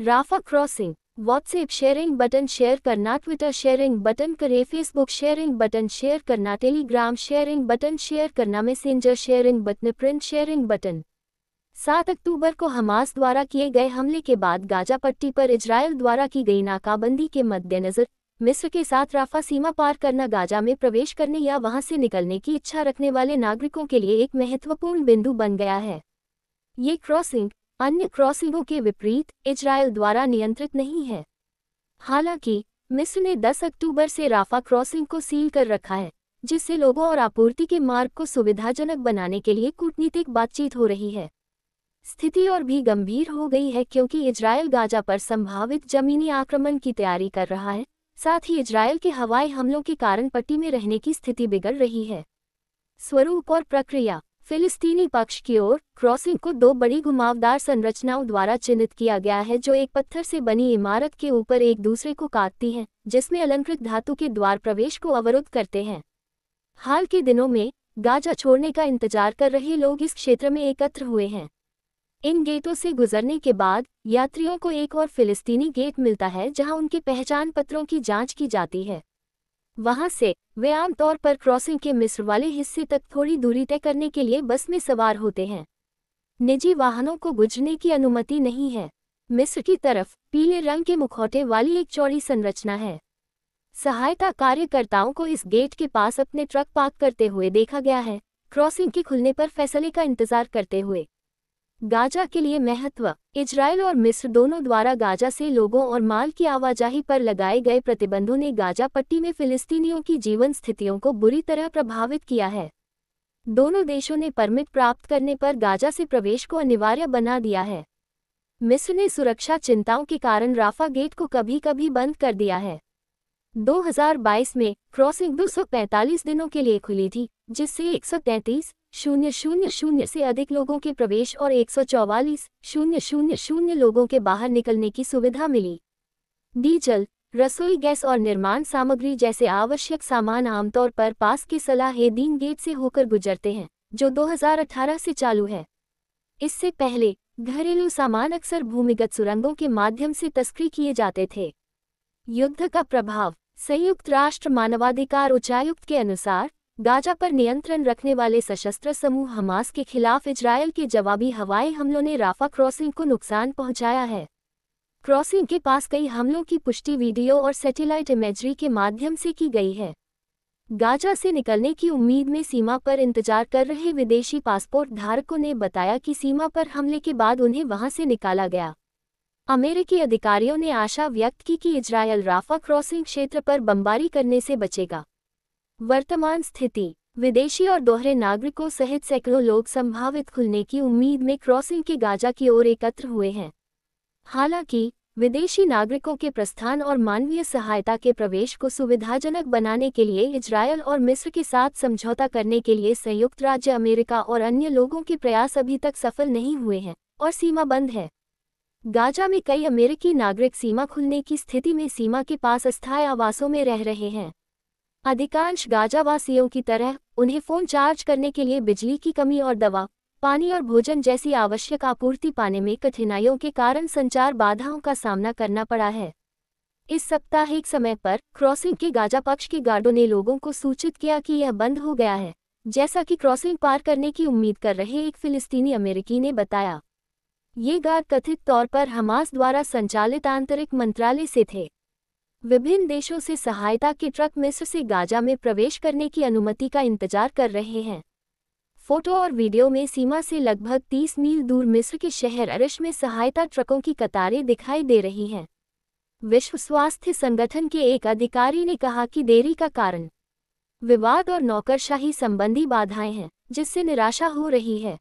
Rafa crossing WhatsApp sharing button share करना Twitter sharing button करे Facebook sharing button share करना Telegram sharing button share करना Messenger sharing button print sharing button सात अक्टूबर को Hamas द्वारा किए गए हमले के बाद गाजा पट्टी पर इजरायल द्वारा की गई नाकाबंदी के मद्देनजर मिस्र के साथ राफा सीमा पार करना गाजा में प्रवेश करने या वहां से निकलने की इच्छा रखने वाले नागरिकों के लिए एक महत्वपूर्ण बिंदु बन गया है ये क्रॉसिंग अन्य क्रॉसिंगों के विपरीत इजराइल द्वारा नियंत्रित नहीं है हालांकि मिस्र ने 10 अक्टूबर से राफा क्रॉसिंग को सील कर रखा है जिससे लोगों और आपूर्ति के मार्ग को सुविधाजनक बनाने के लिए कूटनीतिक बातचीत हो रही है स्थिति और भी गंभीर हो गई है क्योंकि इजराइल गाजा पर संभावित जमीनी आक्रमण की तैयारी कर रहा है साथ ही इजराइल के हवाई हमलों के कारण पट्टी में रहने की स्थिति बिगड़ रही है स्वरूप और प्रक्रिया फिलिस्तीनी पक्ष की ओर क्रॉसिंग को दो बड़ी घुमावदार संरचनाओं द्वारा चिन्हित किया गया है जो एक पत्थर से बनी इमारत के ऊपर एक दूसरे को काटती हैं जिसमें अलंकृत धातु के द्वार प्रवेश को अवरुद्ध करते हैं हाल के दिनों में गाजा छोड़ने का इंतजार कर रहे लोग इस क्षेत्र में एकत्र हुए हैं इन गेटों से गुजरने के बाद यात्रियों को एक और फिलिस्तीनी गेट मिलता है जहां उनके पहचान पत्रों की जांच की जाती है वहां से वे आमतौर पर क्रॉसिंग के मिस्र वाले हिस्से तक थोड़ी दूरी तय करने के लिए बस में सवार होते हैं निजी वाहनों को गुजरने की अनुमति नहीं है मिस्र की तरफ पीले रंग के मुखौटे वाली एक चौड़ी संरचना है सहायता कार्यकर्ताओं को इस गेट के पास अपने ट्रक पार्क करते हुए देखा गया है क्रॉसिंग के खुलने पर फैसले का इंतजार करते हुए गाजा के लिए महत्व इजराइल और मिस्र दोनों द्वारा गाजा से लोगों और माल की आवाजाही पर लगाए गए प्रतिबंधों ने गाजा पट्टी में फिलिस्तीनियों की जीवन स्थितियों को बुरी तरह प्रभावित किया है दोनों देशों ने परमिट प्राप्त करने पर गाजा से प्रवेश को अनिवार्य बना दिया है मिस्र ने सुरक्षा चिंताओं के कारण राफा गेट को कभी कभी बंद कर दिया है 2022 में क्रॉसिंग 245 दिनों के लिए खुली थी जिससे एक शून्य शून्य शून्य से अधिक लोगों के प्रवेश और एक सौ चौवालीस शून्य शून्य शून्य लोगों के बाहर निकलने की सुविधा मिली डीजल रसोई गैस और निर्माण सामग्री जैसे आवश्यक सामान आमतौर पर पास के दीन गेट से होकर गुजरते हैं जो 2018 से चालू है इससे पहले घरेलू सामान अक्सर भूमिगत सुरंगों के माध्यम से तस्करी किए जाते थे युद्ध का प्रभाव संयुक्त राष्ट्र मानवाधिकार उच्चायुक्त के अनुसार गाजा पर नियंत्रण रखने वाले सशस्त्र समूह हमास के खिलाफ इजरायल के जवाबी हवाई हमलों ने राफा क्रॉसिंग को नुकसान पहुंचाया है क्रॉसिंग के पास कई हमलों की पुष्टि वीडियो और सैटेलाइट इमेजरी के माध्यम से की गई है गाजा से निकलने की उम्मीद में सीमा पर इंतजार कर रहे विदेशी पासपोर्ट धारकों ने बताया कि सीमा पर हमले के बाद उन्हें वहां से निकाला गया अमेरिकी अधिकारियों ने आशा व्यक्त की कि इजरायल राफा क्रॉसिंग क्षेत्र पर बमबारी करने से बचेगा वर्तमान स्थिति विदेशी और दोहरे नागरिकों सहित सैकड़ों लोग संभावित खुलने की उम्मीद में क्रॉसिंग के गाजा की ओर एकत्र हुए हैं हालांकि विदेशी नागरिकों के प्रस्थान और मानवीय सहायता के प्रवेश को सुविधाजनक बनाने के लिए इजरायल और मिस्र के साथ समझौता करने के लिए संयुक्त राज्य अमेरिका और अन्य लोगों के प्रयास अभी तक सफल नहीं हुए हैं और सीमा बंद है गाजा में कई अमेरिकी नागरिक सीमा खुलने की स्थिति में सीमा के पास अस्थायी आवासों में रह रहे हैं अधिकांश गाजावासियों की तरह उन्हें फ़ोन चार्ज करने के लिए बिजली की कमी और दवा पानी और भोजन जैसी आवश्यक आपूर्ति पाने में कठिनाइयों के कारण संचार बाधाओं का सामना करना पड़ा है इस एक समय पर क्रॉसिंग के गाजा पक्ष के गार्डों ने लोगों को सूचित किया कि यह बंद हो गया है जैसा कि क्रॉसिंग पार करने की उम्मीद कर रहे एक फिलिस्तीनी अमेरिकी ने बताया ये गार्ड कथित तौर पर हमास द्वारा संचालित आंतरिक मंत्रालय से थे विभिन्न देशों से सहायता के ट्रक मिस्र से गाजा में प्रवेश करने की अनुमति का इंतजार कर रहे हैं फोटो और वीडियो में सीमा से लगभग 30 मील दूर मिस्र के शहर अरश में सहायता ट्रकों की कतारें दिखाई दे रही हैं विश्व स्वास्थ्य संगठन के एक अधिकारी ने कहा कि देरी का कारण विवाद और नौकरशाही संबंधी बाधाएं हैं जिससे निराशा हो रही है